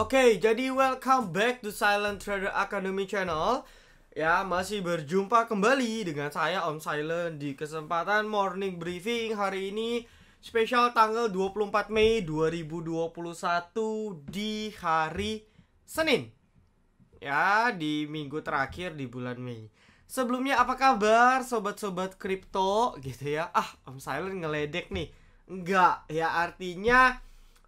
Oke, okay, jadi welcome back to Silent Trader Academy channel. Ya, masih berjumpa kembali dengan saya Om Silent di kesempatan morning briefing hari ini spesial tanggal 24 Mei 2021 di hari Senin. Ya, di minggu terakhir di bulan Mei. Sebelumnya apa kabar sobat-sobat kripto gitu ya? Ah, Om Silent ngeledek nih. Enggak, ya artinya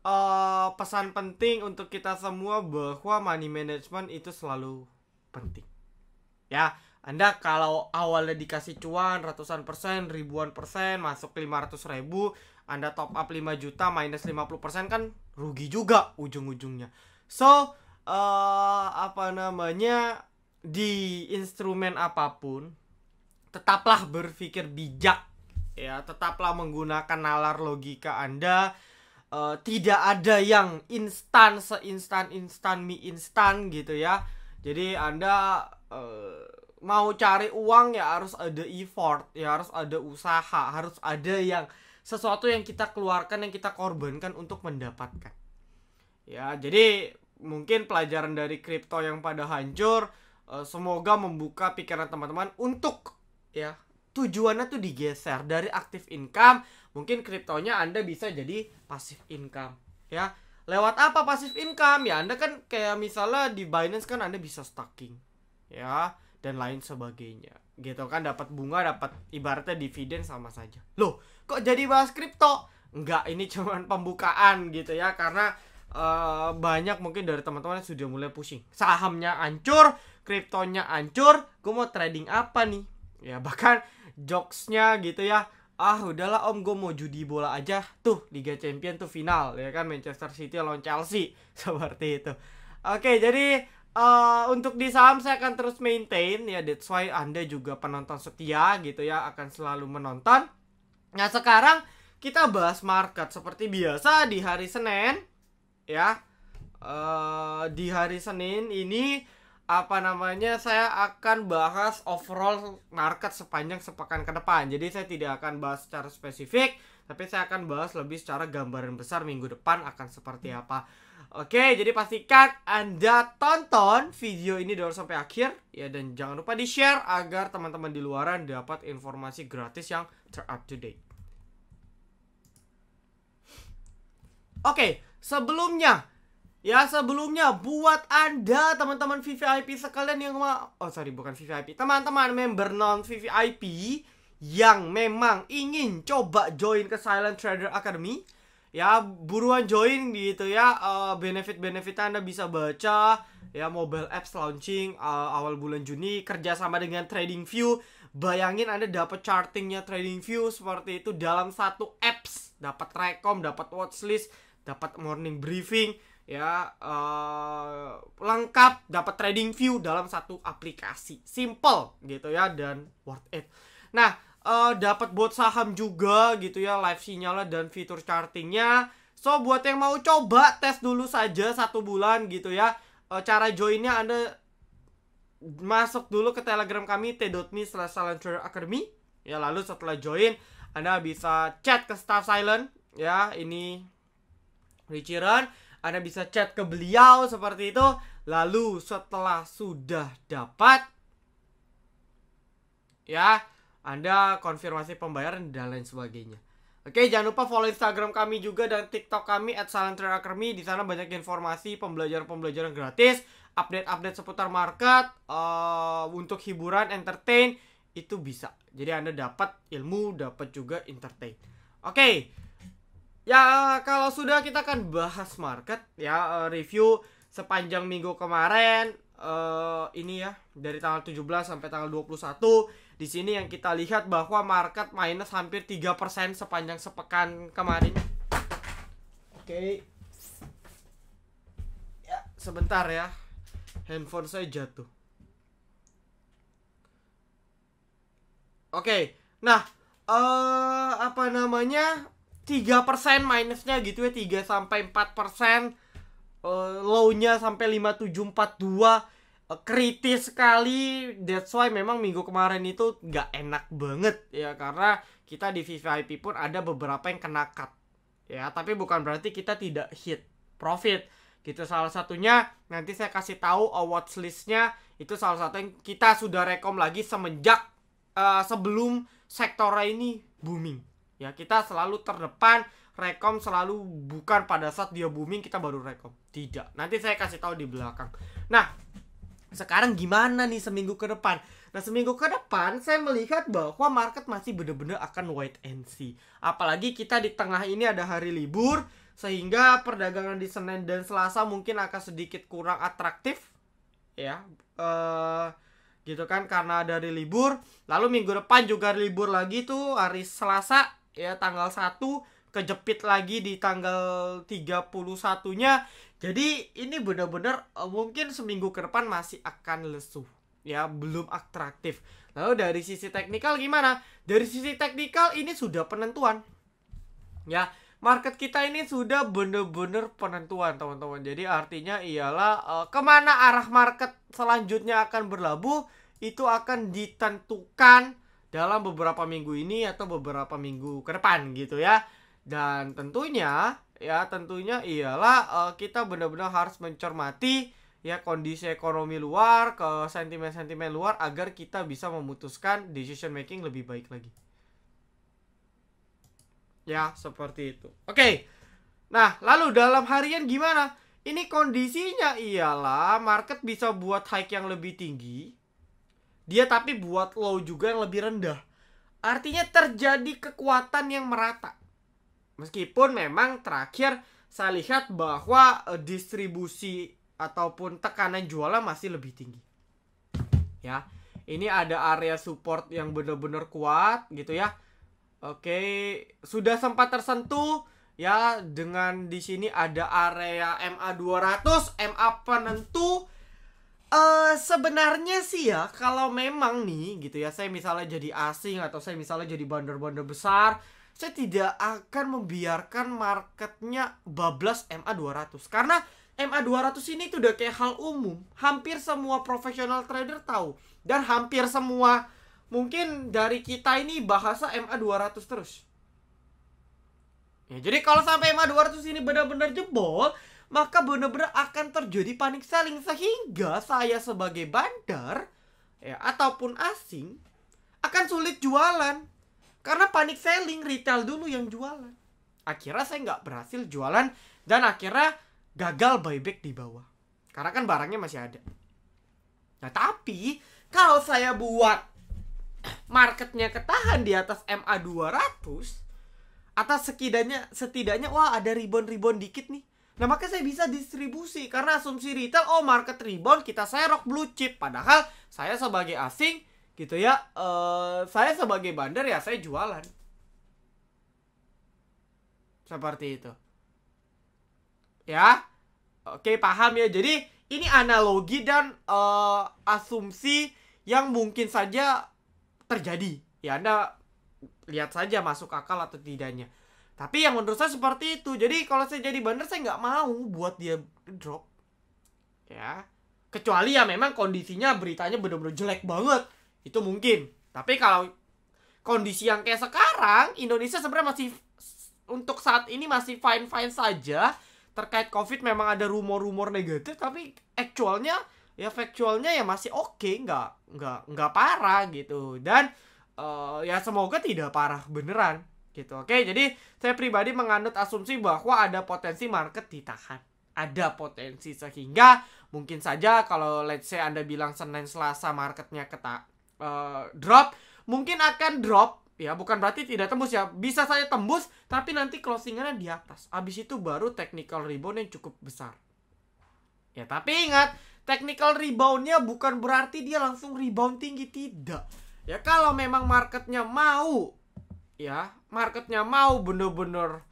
uh, pesan penting untuk kita semua bahwa money management itu selalu penting. Ya, Anda kalau awalnya dikasih cuan ratusan persen, ribuan persen, masuk 500 ribu, Anda top up 5 juta minus 50 persen kan rugi juga ujung-ujungnya. So, uh, apa namanya, di instrumen apapun, tetaplah berpikir bijak. Ya, tetaplah menggunakan nalar logika Anda Eh, tidak ada yang instan seinstan instan mie instan gitu ya jadi anda uh, mau cari uang ya harus ada effort ya harus ada usaha harus ada yang sesuatu yang kita keluarkan yang kita korbankan untuk mendapatkan ya jadi mungkin pelajaran dari kripto yang pada hancur uh, semoga membuka pikiran teman-teman untuk ya tujuannya tuh digeser dari aktif income mungkin kriptonya anda bisa jadi pasif income ya lewat apa pasif income ya anda kan kayak misalnya di Binance kan anda bisa staking ya dan lain sebagainya gitu kan dapat bunga dapat ibaratnya dividen sama saja loh kok jadi bahas kripto Enggak ini cuman pembukaan gitu ya karena uh, banyak mungkin dari teman-teman yang sudah mulai pusing sahamnya hancur kriptonya hancur gue mau trading apa nih ya bahkan jokesnya gitu ya ah udahlah om gue mau judi bola aja tuh Liga Champion tuh final ya kan Manchester City lawan Chelsea seperti itu oke jadi Uh, untuk di saham saya akan terus maintain ya that's why anda juga penonton setia gitu ya akan selalu menonton nah sekarang kita bahas market seperti biasa di hari Senin ya uh, di hari Senin ini apa namanya saya akan bahas overall market sepanjang sepekan ke depan. Jadi saya tidak akan bahas secara spesifik, tapi saya akan bahas lebih secara gambaran besar minggu depan akan seperti hmm. apa. Oke, jadi pastikan Anda tonton video ini dulu sampai akhir ya dan jangan lupa di-share agar teman-teman di luaran dapat informasi gratis yang ter to date. Oke, sebelumnya Ya sebelumnya buat anda teman-teman VVIP sekalian yang mau Oh sorry bukan VVIP Teman-teman member non VVIP Yang memang ingin coba join ke Silent Trader Academy Ya buruan join gitu ya eh, Benefit-benefit anda bisa baca Ya mobile apps launching eh, awal bulan Juni Kerjasama dengan Trading View Bayangin anda dapat chartingnya Trading View seperti itu dalam satu apps Dapat rekom, dapat watchlist, dapat morning briefing ya uh, lengkap dapat trading view dalam satu aplikasi simple gitu ya dan worth it nah uh, dapat buat saham juga gitu ya live sinyalnya dan fitur chartingnya so buat yang mau coba tes dulu saja satu bulan gitu ya uh, cara joinnya anda masuk dulu ke telegram kami t.me slash academy ya lalu setelah join anda bisa chat ke staff silent ya ini richard anda bisa chat ke beliau seperti itu. Lalu setelah sudah dapat ya, Anda konfirmasi pembayaran dan lain sebagainya. Oke, jangan lupa follow Instagram kami juga dan TikTok kami @salantrakermi. Di sana banyak informasi pembelajaran-pembelajaran gratis, update-update seputar market, uh, untuk hiburan, entertain itu bisa. Jadi Anda dapat ilmu, dapat juga entertain. Oke, ya kalau sudah kita akan bahas market ya eh, review sepanjang minggu kemarin uh, ini ya dari tanggal 17 sampai tanggal 21 di sini yang kita lihat bahwa market minus hampir 3% sepanjang sepekan kemarin. Oke. Okay. Ya, sebentar ya. Handphone saya jatuh. Oke. Okay. Nah, eh uh, apa namanya? tiga persen minusnya gitu ya tiga sampai empat persen lownya eh, low-nya sampai empat dua eh, kritis sekali that's why memang minggu kemarin itu nggak enak banget ya karena kita di VVIP pun ada beberapa yang kena cut ya tapi bukan berarti kita tidak hit profit gitu salah satunya nanti saya kasih tahu awards listnya itu salah satu yang kita sudah rekom lagi semenjak uh, sebelum sektor ini booming Ya, kita selalu terdepan, rekom selalu bukan pada saat dia booming kita baru rekom. Tidak. Nanti saya kasih tahu di belakang. Nah, sekarang gimana nih seminggu ke depan? Nah seminggu ke depan saya melihat bahwa market masih benar-benar akan wait and see. Apalagi kita di tengah ini ada hari libur sehingga perdagangan di Senin dan Selasa mungkin akan sedikit kurang atraktif ya. Uh, gitu kan karena dari libur. Lalu minggu depan juga libur lagi tuh hari Selasa ya tanggal 1 kejepit lagi di tanggal 31-nya. Jadi ini benar-benar eh, mungkin seminggu ke depan masih akan lesu. Ya, belum atraktif. Lalu dari sisi teknikal gimana? Dari sisi teknikal ini sudah penentuan. Ya, market kita ini sudah benar-benar penentuan teman-teman jadi artinya ialah eh, kemana arah market selanjutnya akan berlabuh itu akan ditentukan dalam beberapa minggu ini atau beberapa minggu ke depan gitu ya. Dan tentunya ya tentunya ialah uh, kita benar-benar harus mencermati ya kondisi ekonomi luar ke sentimen-sentimen luar agar kita bisa memutuskan decision making lebih baik lagi. Ya, seperti itu. Oke. Okay. Nah, lalu dalam harian gimana? Ini kondisinya ialah market bisa buat hike yang lebih tinggi dia tapi buat low juga yang lebih rendah. Artinya terjadi kekuatan yang merata. Meskipun memang terakhir saya lihat bahwa eh, distribusi ataupun tekanan jualan masih lebih tinggi. Ya. Ini ada area support yang benar-benar kuat gitu ya. Oke, sudah sempat tersentuh ya dengan di sini ada area MA 200, MA penentu Uh, sebenarnya sih ya kalau memang nih gitu ya saya misalnya jadi asing atau saya misalnya jadi bandar-bandar besar saya tidak akan membiarkan marketnya bablas MA200 karena MA200 ini itu udah kayak hal umum hampir semua profesional trader tahu dan hampir semua mungkin dari kita ini bahasa MA200 terus ya jadi kalau sampai MA200 ini benar-benar jebol maka benar-benar akan terjadi panik selling sehingga saya sebagai bandar ya ataupun asing akan sulit jualan karena panik selling retail dulu yang jualan akhirnya saya nggak berhasil jualan dan akhirnya gagal buyback di bawah karena kan barangnya masih ada nah tapi kalau saya buat marketnya ketahan di atas MA 200 atas setidaknya setidaknya wah ada ribbon-ribbon dikit nih Nah makanya saya bisa distribusi karena asumsi retail oh market rebound kita serok blue chip padahal saya sebagai asing gitu ya uh, saya sebagai bandar ya saya jualan seperti itu ya oke paham ya jadi ini analogi dan uh, asumsi yang mungkin saja terjadi ya anda lihat saja masuk akal atau tidaknya tapi yang menurut saya seperti itu. Jadi kalau saya jadi bandar saya nggak mau buat dia drop. Ya. Kecuali ya memang kondisinya beritanya bener-bener jelek banget. Itu mungkin. Tapi kalau kondisi yang kayak sekarang Indonesia sebenarnya masih untuk saat ini masih fine-fine saja terkait COVID memang ada rumor-rumor negatif tapi actualnya ya faktualnya ya masih oke okay, nggak nggak nggak parah gitu dan uh, ya semoga tidak parah beneran gitu. Oke, jadi saya pribadi menganut asumsi bahwa ada potensi market ditahan. Ada potensi sehingga mungkin saja kalau let's say Anda bilang Senin Selasa marketnya keta uh, drop, mungkin akan drop ya bukan berarti tidak tembus ya bisa saja tembus tapi nanti closingnya di atas abis itu baru technical rebound yang cukup besar ya tapi ingat technical reboundnya bukan berarti dia langsung rebound tinggi tidak ya kalau memang marketnya mau ya marketnya mau bener-bener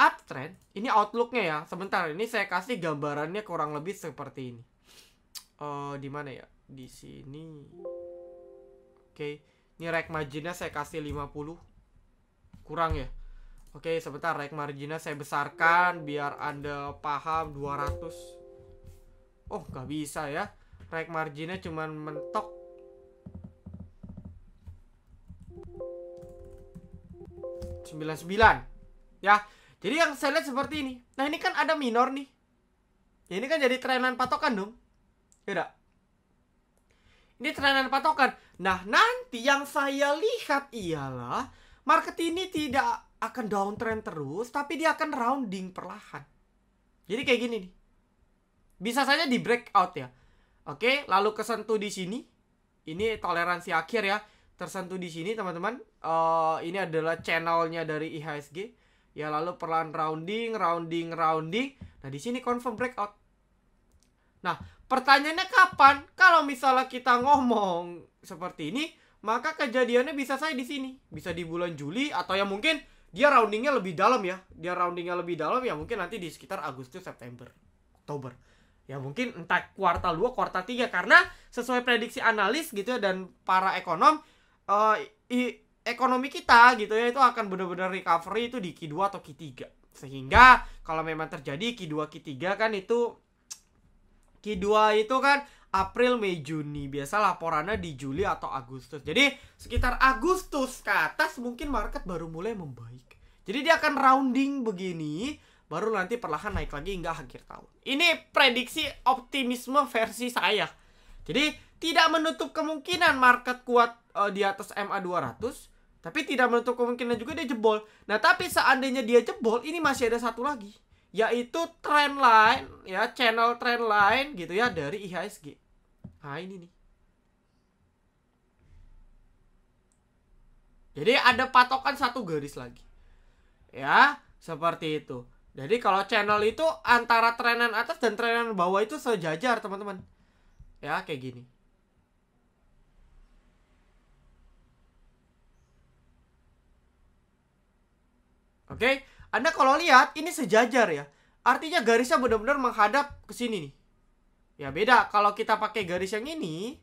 uptrend ini outlooknya ya sebentar ini saya kasih gambarannya kurang lebih seperti ini uh, di mana ya di sini oke okay. ini rek marginnya saya kasih 50 kurang ya oke okay, sebentar rek marginnya saya besarkan biar anda paham 200 oh nggak bisa ya rek marginnya cuman mentok 99 ya jadi yang saya lihat seperti ini nah ini kan ada minor nih ya, ini kan jadi trenan patokan dong tidak ya ini trenan patokan nah nanti yang saya lihat ialah market ini tidak akan downtrend terus tapi dia akan rounding perlahan jadi kayak gini nih bisa saja di breakout ya oke lalu kesentuh di sini ini toleransi akhir ya tersentuh di sini teman-teman uh, ini adalah channelnya dari IHSG ya lalu perlahan rounding rounding rounding nah di sini confirm breakout nah pertanyaannya kapan kalau misalnya kita ngomong seperti ini maka kejadiannya bisa saya di sini bisa di bulan Juli atau yang mungkin dia roundingnya lebih dalam ya dia roundingnya lebih dalam ya mungkin nanti di sekitar Agustus September Oktober ya mungkin entah kuartal 2 kuartal 3 karena sesuai prediksi analis gitu ya dan para ekonom uh, ekonomi kita gitu ya itu akan benar-benar recovery itu di Q2 atau Q3. Sehingga kalau memang terjadi Q2 Q3 kan itu Q2 itu kan April, Mei, Juni. Biasa laporannya di Juli atau Agustus. Jadi sekitar Agustus ke atas mungkin market baru mulai membaik. Jadi dia akan rounding begini baru nanti perlahan naik lagi hingga akhir tahun. Ini prediksi optimisme versi saya. Jadi tidak menutup kemungkinan market kuat uh, di atas MA 200 tapi tidak menutup kemungkinan juga dia jebol. Nah, tapi seandainya dia jebol, ini masih ada satu lagi, yaitu trend line ya, channel trend line gitu ya dari IHSG. Nah, ini nih. Jadi ada patokan satu garis lagi. Ya, seperti itu. Jadi kalau channel itu antara trenan atas dan trenan bawah itu sejajar, teman-teman. Ya, kayak gini. Oke, okay? Anda kalau lihat ini sejajar ya. Artinya garisnya benar-benar menghadap ke sini nih. Ya beda kalau kita pakai garis yang ini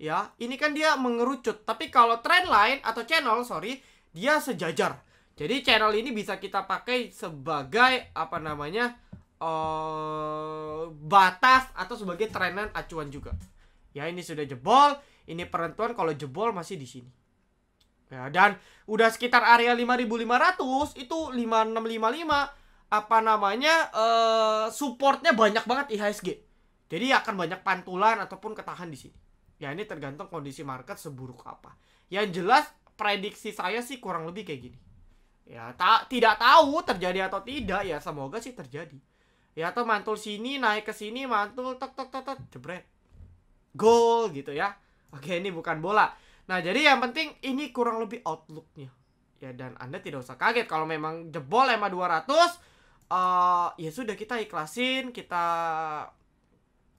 ya, ini kan dia mengerucut. Tapi kalau trend line atau channel, sorry, dia sejajar. Jadi channel ini bisa kita pakai sebagai apa namanya? Uh, batas atau sebagai trenan acuan juga. Ya ini sudah jebol, ini perentuan kalau jebol masih di sini. Ya, dan udah sekitar area 5500 itu 5655 apa namanya uh, supportnya banyak banget IHSG. Jadi akan banyak pantulan ataupun ketahan di sini. Ya ini tergantung kondisi market seburuk apa. Yang jelas prediksi saya sih kurang lebih kayak gini. Ya tak tidak tahu terjadi atau tidak ya semoga sih terjadi. Ya atau mantul sini naik ke sini mantul tek tek tek tek jebret. Gol gitu ya. Oke ini bukan bola. Nah, jadi yang penting ini kurang lebih outlooknya. Ya dan Anda tidak usah kaget kalau memang jebol EMA 200 eh uh, ya sudah kita ikhlasin, kita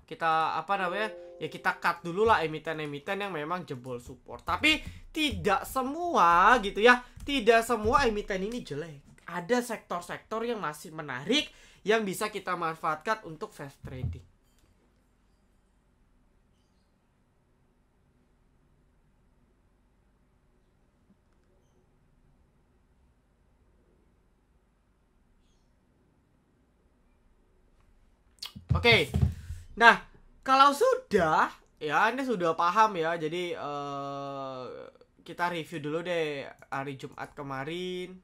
kita apa namanya? Ya kita cut dulu lah emiten-emiten yang memang jebol support. Tapi tidak semua gitu ya. Tidak semua emiten ini jelek. Ada sektor-sektor yang masih menarik yang bisa kita manfaatkan untuk fast trading. Oke. Okay. Nah, kalau sudah ya ini sudah paham ya. Jadi uh, kita review dulu deh hari Jumat kemarin.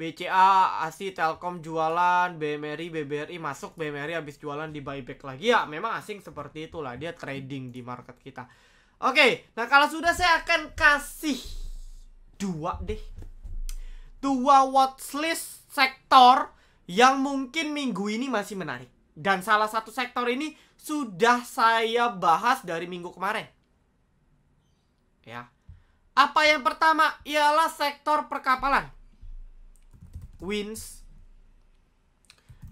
BCA, ASI, Telkom jualan, BMRI, BBRI masuk, BMRI habis jualan di buyback lagi. Ya, memang asing seperti itulah dia trading di market kita. Oke, okay, nah kalau sudah saya akan kasih dua deh. Dua watchlist sektor yang mungkin minggu ini masih menarik. Dan salah satu sektor ini sudah saya bahas dari minggu kemarin. Ya. Apa yang pertama ialah sektor perkapalan. Wins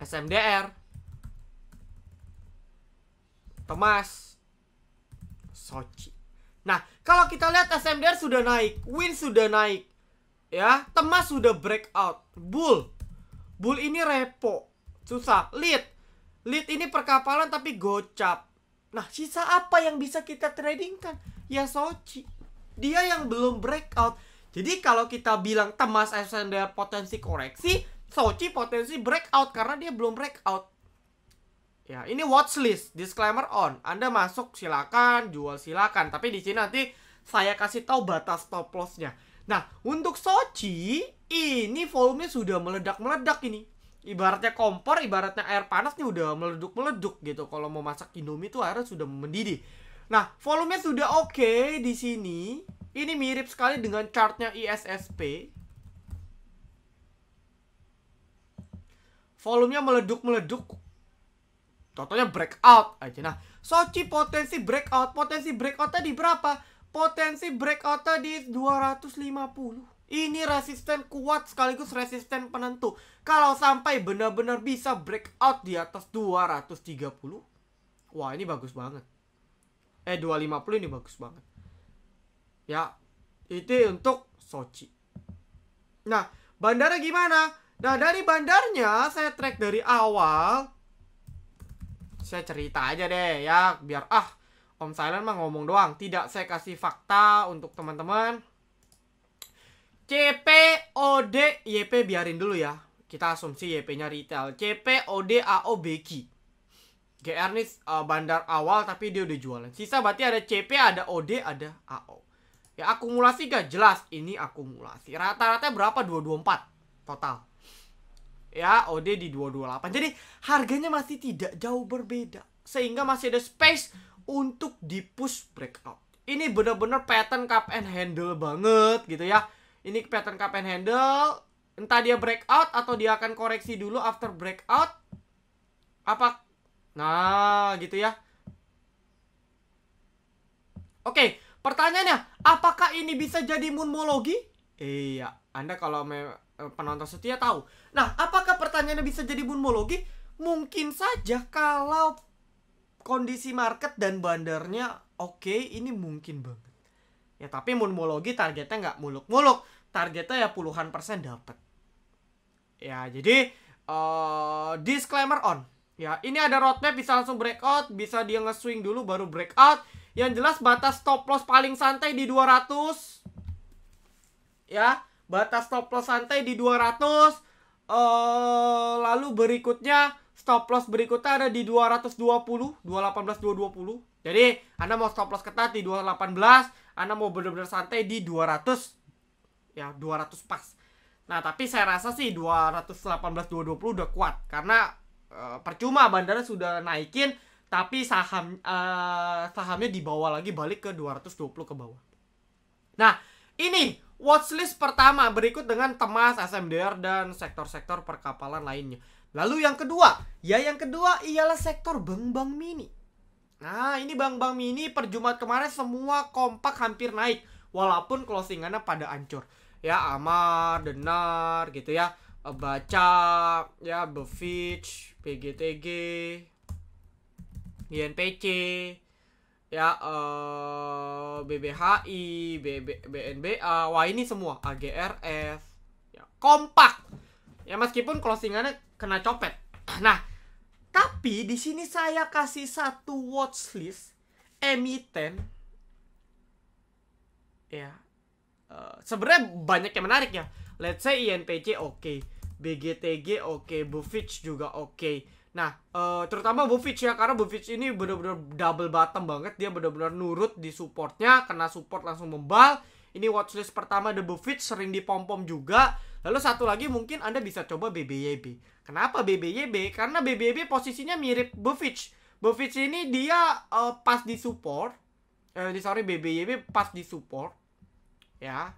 SMDR Temas Sochi. Nah, kalau kita lihat SMDR sudah naik, wins sudah naik. Ya, Temas sudah breakout, Bull Bull ini repo. Susah. Lead. Lead ini perkapalan tapi gocap. Nah, sisa apa yang bisa kita tradingkan? Ya Sochi. Dia yang belum breakout. Jadi kalau kita bilang Temas ascender potensi koreksi, Sochi potensi breakout karena dia belum breakout. Ya, ini watchlist, disclaimer on. Anda masuk silakan, jual silakan, tapi di sini nanti saya kasih tahu batas stop lossnya. Nah, untuk Sochi ini volumenya sudah meledak-meledak ini. Ibaratnya kompor, ibaratnya air panas nih udah meleduk-meleduk gitu. Kalau mau masak Indomie tuh airnya sudah mendidih. Nah, volumenya sudah oke okay di sini. Ini mirip sekali dengan chartnya ISSP. Volumenya meleduk-meleduk. Contohnya breakout aja. Nah, Sochi potensi breakout. Potensi breakout tadi berapa? Potensi breakout tadi 250. Ini resisten kuat sekaligus resisten penentu. Kalau sampai benar-benar bisa breakout di atas 230. Wah ini bagus banget. Eh 250 ini bagus banget. Ya itu untuk Sochi. Nah bandara gimana? Nah dari bandarnya saya track dari awal. Saya cerita aja deh ya biar ah Om Silent mah ngomong doang. Tidak saya kasih fakta untuk teman-teman CPOD YP biarin dulu ya. Kita asumsi YP-nya retail. CPOD AO Beki. GR nih uh, bandar awal tapi dia udah jualan. Sisa berarti ada CP, ada OD, ada AO. Ya akumulasi gak jelas. Ini akumulasi. Rata-rata berapa? 224 total. Ya OD di 228. Jadi harganya masih tidak jauh berbeda. Sehingga masih ada space untuk di push breakout. Ini bener-bener pattern cup and handle banget gitu ya ini pattern cup and handle entah dia breakout atau dia akan koreksi dulu after breakout apa nah gitu ya oke pertanyaannya apakah ini bisa jadi moonmologi iya anda kalau eh, penonton setia tahu nah apakah pertanyaannya bisa jadi moonmologi mungkin saja kalau kondisi market dan bandarnya oke okay, ini mungkin banget ya tapi moonmologi targetnya nggak muluk-muluk targetnya ya puluhan persen dapat ya jadi uh, disclaimer on ya ini ada roadmap bisa langsung breakout bisa dia ngeswing dulu baru breakout yang jelas batas stop loss paling santai di 200 ya batas stop loss santai di 200 Uh, eh, lalu berikutnya stop loss berikutnya ada di 220, 218, 220. Jadi Anda mau stop loss ketat di 218, Anda mau benar-benar santai di 200 ya 200 pas. Nah, tapi saya rasa sih 218 220 udah kuat karena uh, percuma bandara sudah naikin tapi saham uh, sahamnya dibawa lagi balik ke 220 ke bawah. Nah, ini watchlist pertama berikut dengan Temas, SMDR dan sektor-sektor perkapalan lainnya. Lalu yang kedua, ya yang kedua ialah sektor bank-bank mini. Nah, ini bank-bank mini per Jumat kemarin semua kompak hampir naik walaupun closingannya pada ancur ya Amar, Denar gitu ya, eh, Baca, ya Bevich, PGTG, INPC, ya uh, eh, BBHI, BB, BNBA, wah ini semua AGRF, ya kompak. Ya meskipun closingannya kena copet. Nah, tapi di sini saya kasih satu watchlist emiten ya Eh, sebenarnya banyak yang menarik ya. Let's say INPC oke, okay. BGTG oke, okay. Buffich juga oke. Okay. Nah, uh, terutama Buffich ya karena Buffich ini benar-benar double bottom banget. Dia benar-benar nurut di supportnya, kena support langsung membal. Ini watchlist pertama The Buffich sering dipompom juga. Lalu satu lagi mungkin Anda bisa coba BBYB. Kenapa BBYB? Karena BBYB posisinya mirip Buffich. Buffich ini dia uh, pas di support. Eh, sorry BBYB pas di support ya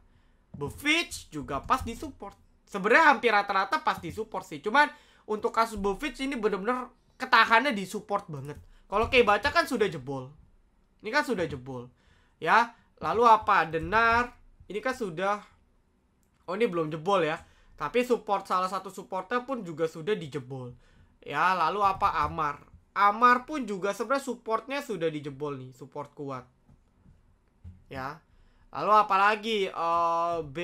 Buffich juga pas di support sebenarnya hampir rata-rata pas di support sih cuman untuk kasus Buffich ini bener-bener ketahannya di support banget kalau kayak baca kan sudah jebol ini kan sudah jebol ya lalu apa Denar ini kan sudah oh ini belum jebol ya tapi support salah satu supportnya pun juga sudah dijebol ya lalu apa Amar Amar pun juga sebenarnya supportnya sudah dijebol nih support kuat ya Lalu apalagi uh, B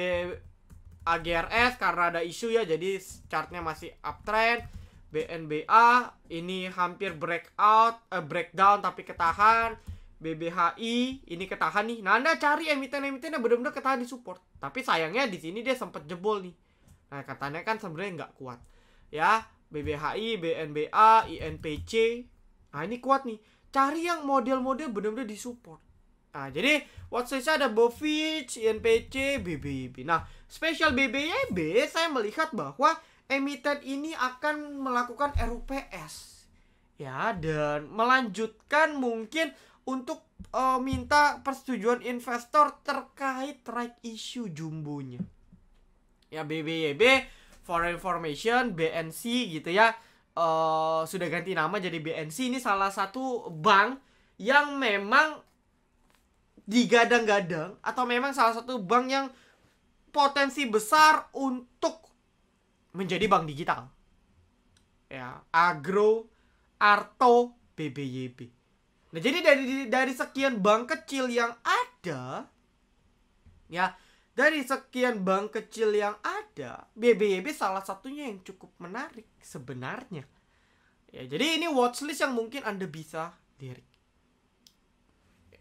AGRS karena ada isu ya jadi chartnya masih uptrend. BNBA ini hampir breakout eh, breakdown tapi ketahan. BBHI ini ketahan nih. Nah, Anda cari emiten-emiten yang benar-benar ketahan di support. Tapi sayangnya di sini dia sempat jebol nih. Nah, katanya kan sebenarnya nggak kuat. Ya, BBHI, BNBA, INPC. Nah, ini kuat nih. Cari yang model-model benar-benar di support. Nah, jadi saya ada Bovich, INPC, BBYB. Nah, special BBYB saya melihat bahwa emiten ini akan melakukan RUPS. Ya, dan melanjutkan mungkin untuk uh, minta persetujuan investor terkait right issue jumbunya. Ya, BBYB for Information, BNC gitu ya. Uh, sudah ganti nama jadi BNC ini salah satu bank yang memang digadang-gadang atau memang salah satu bank yang potensi besar untuk menjadi bank digital. Ya, Agro, Arto, BBYB. Nah, jadi dari dari sekian bank kecil yang ada ya, dari sekian bank kecil yang ada, BBYB salah satunya yang cukup menarik sebenarnya. Ya, jadi ini watchlist yang mungkin Anda bisa lirik.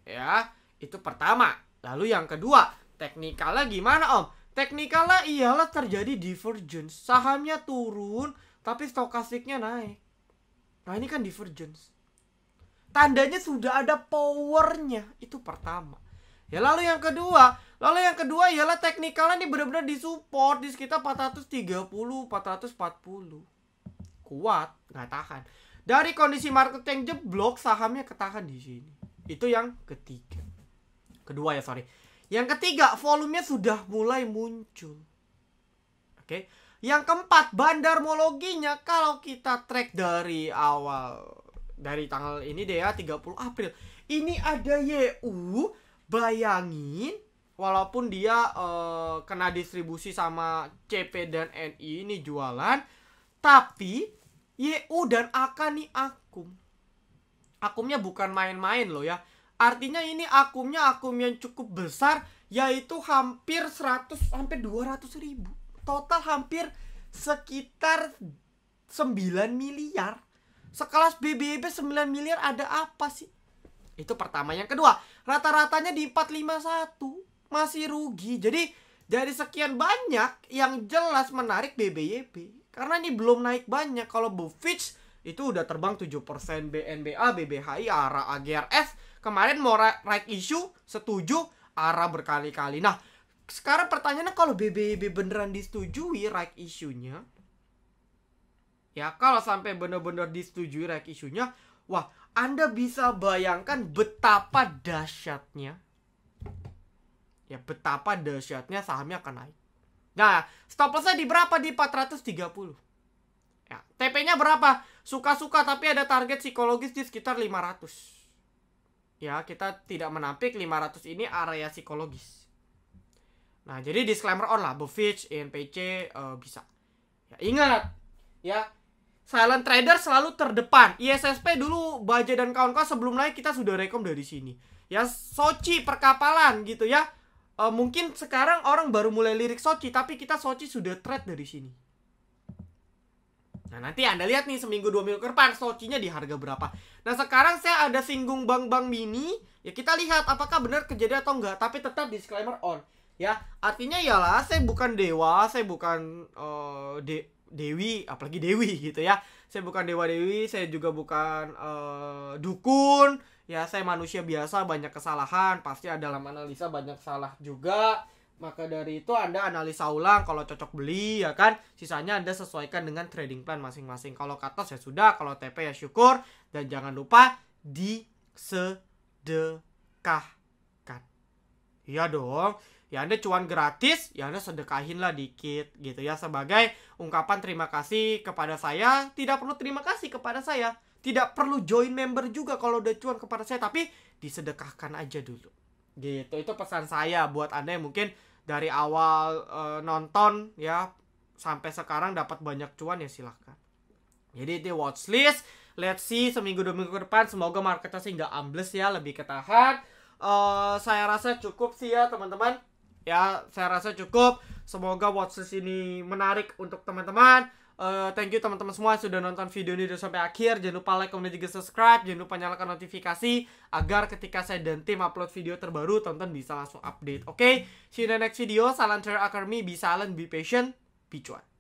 Ya, itu pertama. Lalu yang kedua, teknikalnya gimana om? Teknikalnya ialah terjadi divergence. Sahamnya turun, tapi stokastiknya naik. Nah ini kan divergence. Tandanya sudah ada powernya. Itu pertama. Ya lalu yang kedua, lalu yang kedua ialah teknikalnya ini benar-benar disupport di sekitar 430, 440. Kuat, nggak tahan. Dari kondisi market yang jeblok, sahamnya ketahan di sini. Itu yang ketiga. Kedua ya, sorry. Yang ketiga, volumenya sudah mulai muncul. Oke. Okay. Yang keempat, bandar bandarmologinya kalau kita track dari awal dari tanggal ini deh ya 30 April. Ini ada YU, bayangin walaupun dia uh, kena distribusi sama CP dan NI ini jualan, tapi YU dan AK nih akum. Akumnya bukan main-main loh ya. Artinya ini akumnya akum yang cukup besar yaitu hampir 100 sampai 200 ribu. Total hampir sekitar 9 miliar. Sekelas BBB 9 miliar ada apa sih? Itu pertama. Yang kedua, rata-ratanya di 451 masih rugi. Jadi dari sekian banyak yang jelas menarik BBB Karena ini belum naik banyak. Kalau Bovich itu udah terbang 7%, BNBA, BBHI, ARA, AGRS Kemarin mau right issue setuju arah berkali-kali. Nah, sekarang pertanyaannya kalau BBB beneran disetujui right isunya ya kalau sampai bener-bener disetujui right isunya wah anda bisa bayangkan betapa dahsyatnya ya betapa dahsyatnya sahamnya akan naik nah stop lossnya di berapa di 430 ya TP nya berapa suka-suka tapi ada target psikologis di sekitar 500 ya kita tidak menampik 500 ini area psikologis. Nah, jadi disclaimer on lah, Bovich, npc uh, bisa. Ya, ingat ya, silent trader selalu terdepan. ISSP dulu Baja dan kawan-kawan sebelum naik kita sudah rekom dari sini. Ya, Sochi perkapalan gitu ya. Uh, mungkin sekarang orang baru mulai lirik Sochi, tapi kita Sochi sudah trade dari sini. Nah nanti Anda lihat nih seminggu dua minggu ke depan Sochinya di harga berapa. Nah sekarang saya ada singgung bang bang mini. Ya kita lihat apakah benar kejadian atau enggak. Tapi tetap disclaimer on. Ya artinya ialah saya bukan dewa, saya bukan uh, de dewi, apalagi dewi gitu ya. Saya bukan dewa dewi, saya juga bukan uh, dukun. Ya saya manusia biasa banyak kesalahan. Pasti dalam analisa banyak salah juga maka dari itu Anda analisa ulang kalau cocok beli ya kan. Sisanya Anda sesuaikan dengan trading plan masing-masing. Kalau kata ya sudah, kalau TP ya syukur dan jangan lupa disedekahkan. Iya dong. Ya Anda cuan gratis, ya Anda sedekahin lah dikit gitu ya sebagai ungkapan terima kasih kepada saya. Tidak perlu terima kasih kepada saya. Tidak perlu join member juga kalau udah cuan kepada saya, tapi disedekahkan aja dulu gitu itu pesan saya buat anda yang mungkin dari awal e, nonton ya sampai sekarang dapat banyak cuan ya silahkan jadi itu watchlist let's see seminggu dua minggu ke depan semoga marketnya sih nggak ambles ya lebih ketahan e, saya rasa cukup sih ya teman-teman ya saya rasa cukup semoga watch watchlist ini menarik untuk teman-teman Uh, thank you teman-teman semua sudah nonton video ini udah sampai akhir. Jangan lupa like, komen, juga subscribe. Jangan lupa nyalakan notifikasi agar ketika saya dan tim upload video terbaru, tonton bisa langsung update. Oke, okay? see you in the next video. Salam Terror Academy, be silent, be patient, be cuan.